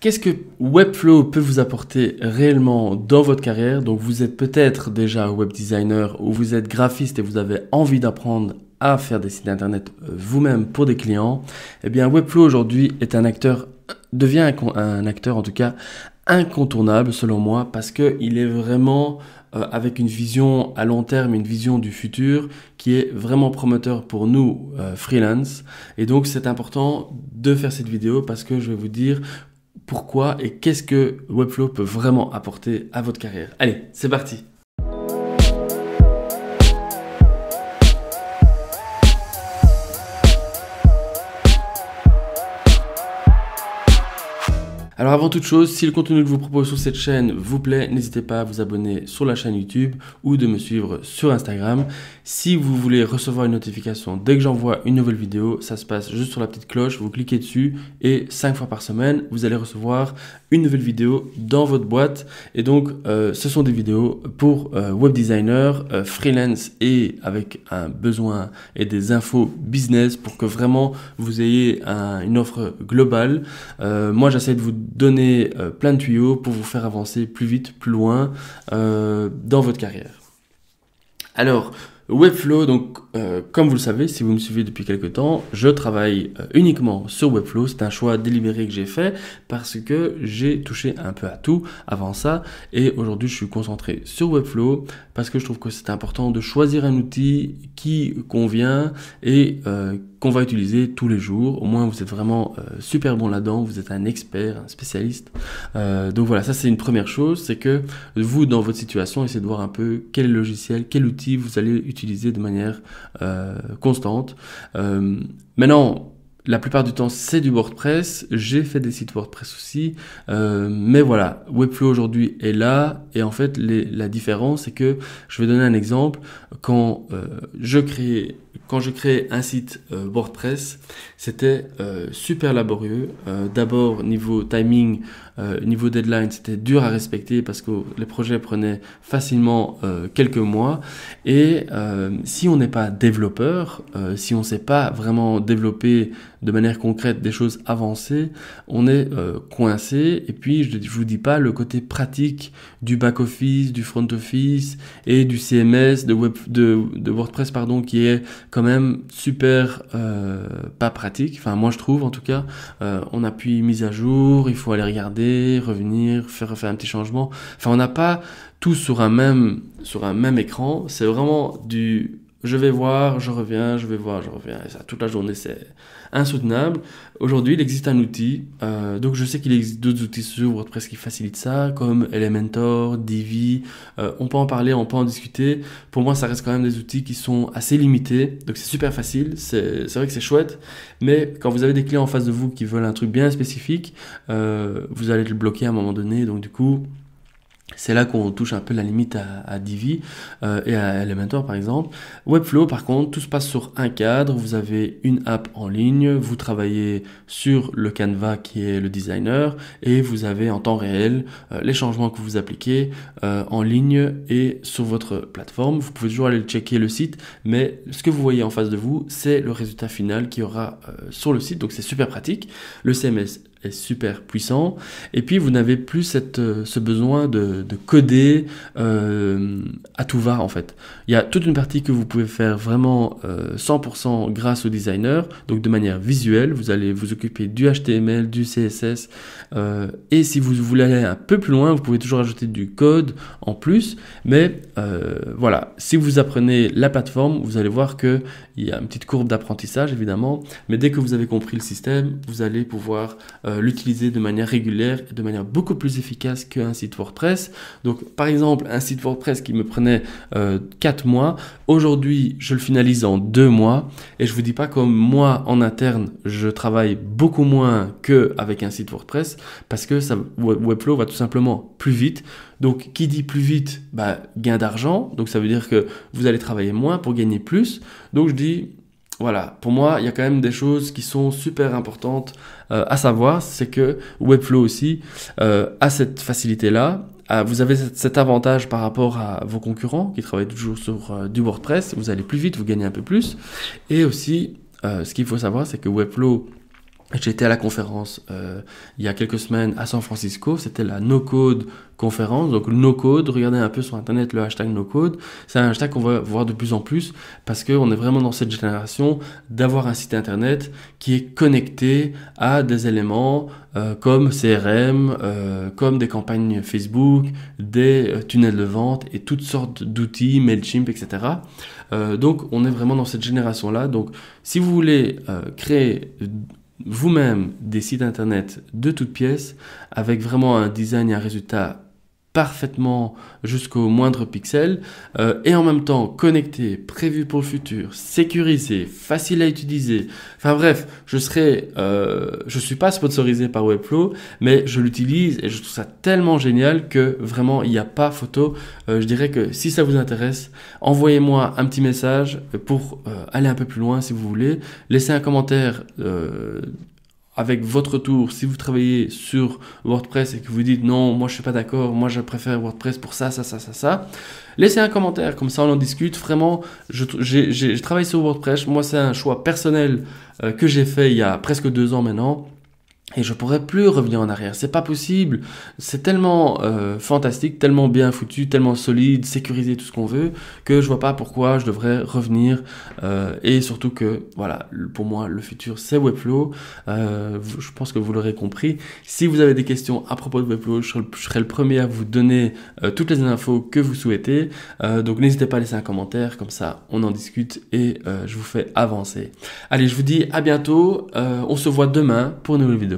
Qu'est-ce que Webflow peut vous apporter réellement dans votre carrière Donc vous êtes peut-être déjà web designer ou vous êtes graphiste et vous avez envie d'apprendre à faire des sites internet euh, vous-même pour des clients. Eh bien Webflow aujourd'hui est un acteur devient un, acteur en tout cas incontournable selon moi parce qu'il est vraiment euh, avec une vision à long terme, une vision du futur qui est vraiment promoteur pour nous euh, freelance. Et donc c'est important de faire cette vidéo parce que je vais vous dire pourquoi et qu'est-ce que Webflow peut vraiment apporter à votre carrière. Allez, c'est parti Alors avant toute chose, si le contenu que je vous propose sur cette chaîne vous plaît, n'hésitez pas à vous abonner sur la chaîne YouTube ou de me suivre sur Instagram. Si vous voulez recevoir une notification dès que j'envoie une nouvelle vidéo, ça se passe juste sur la petite cloche, vous cliquez dessus et cinq fois par semaine, vous allez recevoir une nouvelle vidéo dans votre boîte. Et donc, euh, ce sont des vidéos pour euh, web designer, euh, freelance et avec un besoin et des infos business pour que vraiment vous ayez une offre globale. moi, j'essaie de vous donner euh, plein de tuyaux pour vous faire avancer plus vite, plus loin euh, dans votre carrière. Alors, Webflow, donc euh, comme vous le savez, si vous me suivez depuis quelques temps, je travaille uniquement sur Webflow. C'est un choix délibéré que j'ai fait parce que j'ai touché un peu à tout avant ça et aujourd'hui je suis concentré sur Webflow parce que je trouve que c'est important de choisir un outil qui convient et euh, qu'on va utiliser tous les jours. Au moins, vous êtes vraiment euh, super bon là-dedans, vous êtes un expert, un spécialiste. Euh, donc voilà, ça c'est une première chose, c'est que vous, dans votre situation, essayez de voir un peu quel logiciel, quel outil vous allez utiliser de manière euh, constante. maintenant, la plupart du temps, c'est du WordPress. J'ai fait des sites WordPress aussi. Euh, mais voilà, Webflow aujourd'hui est là. Et en fait, la différence, c'est que je vais donner un exemple. Quand euh, je crée quand je crée un site euh, WordPress, c'était super laborieux. D'abord, niveau timing, niveau deadline, c'était dur à respecter parce que les projets prenaient facilement quelques mois. Et si on n'est pas développeur, si on ne sait pas vraiment développer de manière concrète des choses avancées, on est euh, coincé. Et puis, je ne vous dis pas le côté pratique du back-office, du front-office et du CMS, de, WordPress, pardon, qui est quand même super euh, pas pratique. Enfin, moi, je trouve, en tout cas, euh, on appuie mise à jour, il faut aller regarder, revenir, faire, faire un petit changement. Enfin, on n'a pas tout sur un même, sur un même écran. C'est vraiment du je vais voir, je reviens, je vais voir, je reviens. ça, toute la journée, c'est insoutenable. Aujourd'hui, il existe un outil. Euh, donc, je sais qu'il existe d'autres outils sur WordPress qui facilitent ça, comme Elementor, Divi. Euh, on peut en parler, on peut en discuter. Pour moi, ça reste quand même des outils qui sont assez limités. Donc, c'est super facile. C'est vrai que c'est chouette. Mais quand vous avez des clients en face de vous qui veulent un truc bien spécifique, euh, vous allez le bloquer à un moment donné. Donc, du coup, c'est là qu'on touche un peu la limite à, Divi euh, et à Elementor par exemple. Webflow par contre, tout se passe sur un cadre, vous avez une app en ligne, vous travaillez sur le Canva qui est le designer et vous avez en temps réel euh, les changements que vous appliquez euh, en ligne et sur votre plateforme. Vous pouvez toujours aller checker le site, mais ce que vous voyez en face de vous, c'est le résultat final qu'il y aura sur le site, donc c'est super pratique. Le CMS est super puissant. Et puis vous n'avez plus cette, euh, ce besoin de, coder euh, à tout va en fait. Il y a toute une partie que vous pouvez faire vraiment 100% euh, grâce au designer, donc de manière visuelle. Vous allez vous occuper du HTML, du CSS. et si vous voulez aller un peu plus loin, vous pouvez toujours ajouter du code en plus. Mais voilà, si vous apprenez la plateforme, vous allez voir qu'il y a une petite courbe d'apprentissage évidemment. Mais dès que vous avez compris le système, vous allez pouvoir euh, l'utiliser de manière régulière et de manière beaucoup plus efficace qu'un site WordPress. Donc par exemple, un site WordPress qui me prenait euh, quatre 4 mois, aujourd'hui je le finalise en 2 mois et je vous dis pas comme moi en interne, je travaille beaucoup moins que avec un site WordPress parce que ça, Webflow va tout simplement plus vite. Donc qui dit plus vite, bah, gain d'argent. Donc ça veut dire que vous allez travailler moins pour gagner plus. Donc je dis voilà, pour moi, il y a quand même des choses qui sont super importantes euh, à savoir, c'est que Webflow aussi euh, a cette facilité-là. Euh, vous avez cet avantage par rapport à vos concurrents qui travaillent toujours sur du WordPress. Vous allez plus vite, vous gagnez un peu plus. Et aussi, ce qu'il faut savoir, c'est que Webflow J'étais à la conférence euh, il y a quelques semaines à San Francisco, c'était la No Code conférence. Donc No Code, regardez un peu sur internet le hashtag No Code. C'est un hashtag qu'on va voir de plus en plus parce qu'on est vraiment dans cette génération d'avoir un site internet qui est connecté à des éléments euh, comme CRM, euh, comme des campagnes Facebook, des tunnels de vente et toutes sortes d'outils, Mailchimp, etc. donc on est vraiment dans cette génération là. Donc si vous voulez créer vous-même des sites internet de toutes pièces avec vraiment un design et un résultat parfaitement jusqu'au moindre pixel euh, et en même temps connecté, prévu pour le futur, sécurisé, facile à utiliser. Enfin bref, je serai, euh, je suis pas sponsorisé par Webflow, mais je l'utilise et je trouve ça tellement génial que vraiment il n'y a pas photo. Euh, je dirais que si ça vous intéresse, envoyez-moi un petit message pour aller un peu plus loin si vous voulez, laissez un commentaire avec votre tour, si vous travaillez sur WordPress et que vous dites non, moi je suis pas d'accord, moi je préfère WordPress pour ça, ça, ça, ça, ça, laissez un commentaire, comme ça on en discute. Vraiment, je, travaille sur WordPress, moi c'est un choix personnel euh, que j'ai fait il y a presque deux ans maintenant. Et je pourrais plus revenir en arrière, c'est pas possible. C'est tellement euh, fantastique, tellement bien foutu, tellement solide, sécurisé, tout ce qu'on veut, que je vois pas pourquoi je devrais revenir. Euh, et surtout que, voilà, pour moi, le futur c'est Webflow. Euh, je pense que vous l'aurez compris. Si vous avez des questions à propos de Webflow, je serai, je serai le premier à vous donner euh, toutes les infos que vous souhaitez. donc n'hésitez pas à laisser un commentaire, comme ça on en discute et je vous fais avancer. Allez, je vous dis à bientôt. on se voit demain pour une nouvelle vidéo.